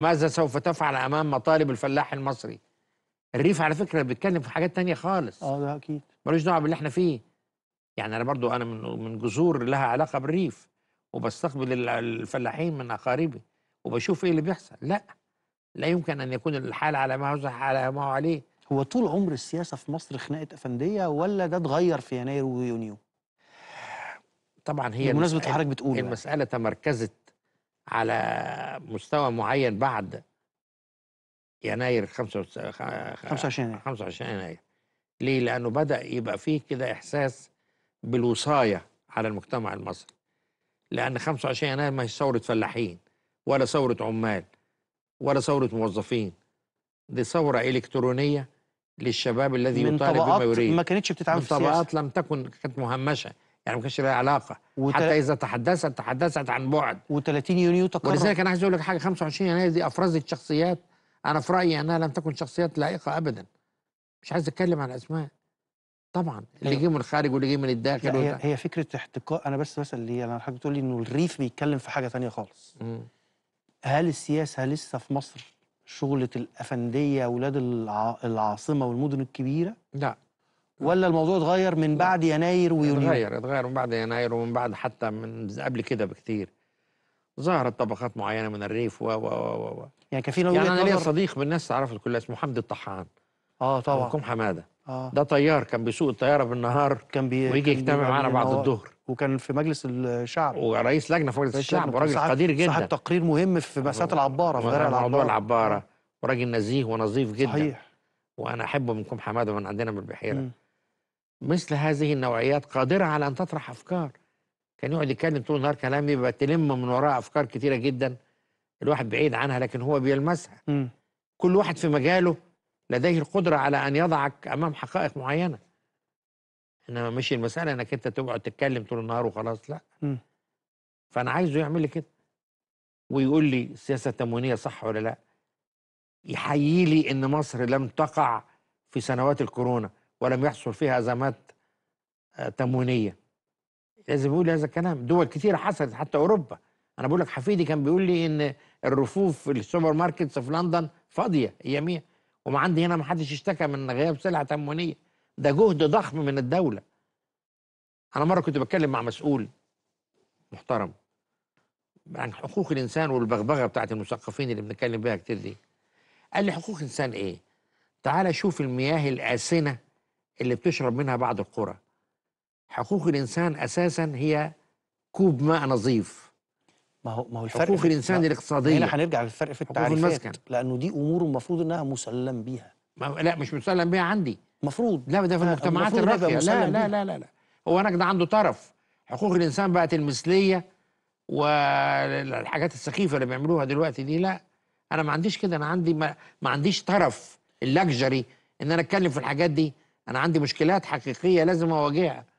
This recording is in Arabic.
ماذا سوف تفعل امام مطالب الفلاح المصري الريف على فكره بيتكلم في حاجات تانية خالص اه ده اكيد ملوش دعوه باللي احنا فيه يعني انا برضو انا من من جذور لها علاقه بالريف وبستقبل الفلاحين من اقاربي وبشوف ايه اللي بيحصل لا لا يمكن ان يكون الحال على ما هو على ما هو عليه هو طول عمر السياسه في مصر خناقه افنديه ولا ده اتغير في يناير ويونيو طبعا هي بمناسبه حضرتك بتقول المساله تمركزت على مستوى معين بعد يناير 25 25 25 يناير ليه؟ لأنه بدأ يبقى فيه كده إحساس بالوصاية على المجتمع المصري لأن 25 يناير ما هي ثورة فلاحين ولا ثورة عمال ولا ثورة موظفين دي ثورة إلكترونية للشباب الذي يطالب بما يريد ما كانتش بتتعامل في السياسة طبقات لم تكن كانت مهمشة يعني ما كانش لها علاقه وتل... حتى اذا تحدثت تحدثت عن بعد و30 يونيو تقرر ولذلك انا عايز اقول لك حاجه 25 يناير دي افرزت شخصيات انا في رايي انها لم تكن شخصيات لائقه ابدا مش عايز اتكلم عن اسماء طبعا اللي جه من الخارج واللي جه من الداخل هي, هي فكره احتقار انا بس بسال ليه انا حضرتك بتقول لي انه الريف بيتكلم في حاجه ثانيه خالص هل السياسه لسه في مصر شغله الافنديه اولاد العاصمه والمدن الكبيره لا ولا الموضوع اتغير من بعد يناير ويونيو اتغير اتغير من بعد يناير ومن بعد حتى من قبل كده بكتير ظهرت طبقات معينه من الريف و و و و يعني كان في يعني انا ليا صديق من الناس تعرفه الكليه اسمه حمدي الطحان اه طبعا كوم حماده آه. ده طيار كان بيسوق الطياره بالنهار كان بي... ويجي يجتمع معانا بعد الظهر وكان في مجلس الشعب ورئيس لجنه في مجلس الشعب وراجل قدير جدا صاحب تقرير مهم في مساله العباره في غير العباره موضوع العباره وراجل نزيه ونظيف جدا صحيح وانا احبه منكم حماده من عندنا من البحيره مم. مثل هذه النوعيات قادرة على أن تطرح أفكار كان يقعد يتكلم طول النهار كلام يبقى تلم من وراه أفكار كتيرة جدا الواحد بعيد عنها لكن هو بيلمسها م. كل واحد في مجاله لديه القدرة على أن يضعك أمام حقائق معينة إنما مش المسألة إنك أنت تقعد تتكلم طول النهار وخلاص لا م. فأنا عايزه يعمل لي كده ويقول لي السياسة التموينية صح ولا لا يحيي لي إن مصر لم تقع في سنوات الكورونا ولم يحصل فيها أزمات آه، تموينية لازم يقول هذا الكلام دول كثيرة حصلت حتى أوروبا أنا بقول لك حفيدي كان بيقول لي إن الرفوف في السوبر ماركتس في لندن فاضية أياميها وما عندي هنا ما حدش اشتكى من غياب سلع تموينية ده جهد ضخم من الدولة أنا مرة كنت بتكلم مع مسؤول محترم عن حقوق الإنسان والبغبغة بتاعت المثقفين اللي بنتكلم بيها كتير دي قال لي حقوق الانسان إيه؟ تعالى شوف المياه الآسنة اللي بتشرب منها بعض القرى حقوق الانسان اساسا هي كوب ماء نظيف ما هو ما هو الفرق حقوق الانسان الاقتصاديه هنا هنرجع للفرق في التعريفات لانه دي امور المفروض انها مسلم بيها ما لا مش مسلم بيها عندي مفروض لا ده في آه، المجتمعات الراقيه لا لا لا لا لا هو انا كده عنده طرف حقوق الانسان بقت المثليه والحاجات السخيفه اللي بيعملوها دلوقتي دي لا انا ما عنديش كده انا عندي ما, ما عنديش طرف اللكجري ان انا اتكلم في الحاجات دي انا عندي مشكلات حقيقيه لازم اواجهها